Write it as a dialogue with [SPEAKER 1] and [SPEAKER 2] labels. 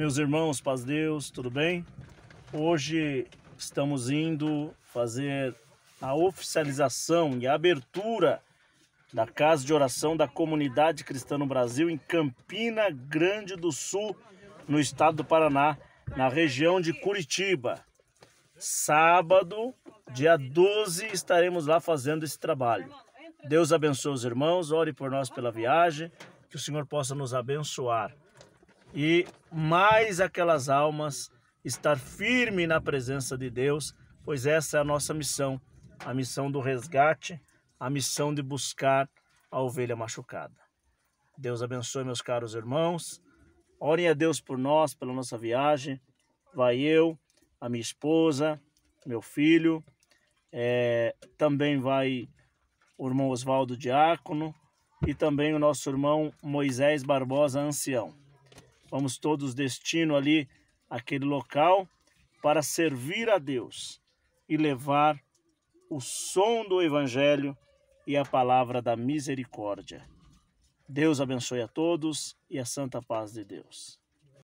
[SPEAKER 1] Meus irmãos, paz Deus, tudo bem? Hoje estamos indo fazer a oficialização e a abertura da Casa de Oração da Comunidade Cristã no Brasil em Campina Grande do Sul, no estado do Paraná, na região de Curitiba. Sábado, dia 12, estaremos lá fazendo esse trabalho. Deus abençoe os irmãos, ore por nós pela viagem, que o Senhor possa nos abençoar e mais aquelas almas estar firme na presença de Deus, pois essa é a nossa missão, a missão do resgate, a missão de buscar a ovelha machucada. Deus abençoe meus caros irmãos. Orem a Deus por nós, pela nossa viagem. Vai eu, a minha esposa, meu filho, é, também vai o irmão Oswaldo Diácono e também o nosso irmão Moisés Barbosa Ancião. Vamos todos destino ali aquele local para servir a Deus e levar o som do evangelho e a palavra da misericórdia. Deus abençoe a todos e a santa paz de Deus.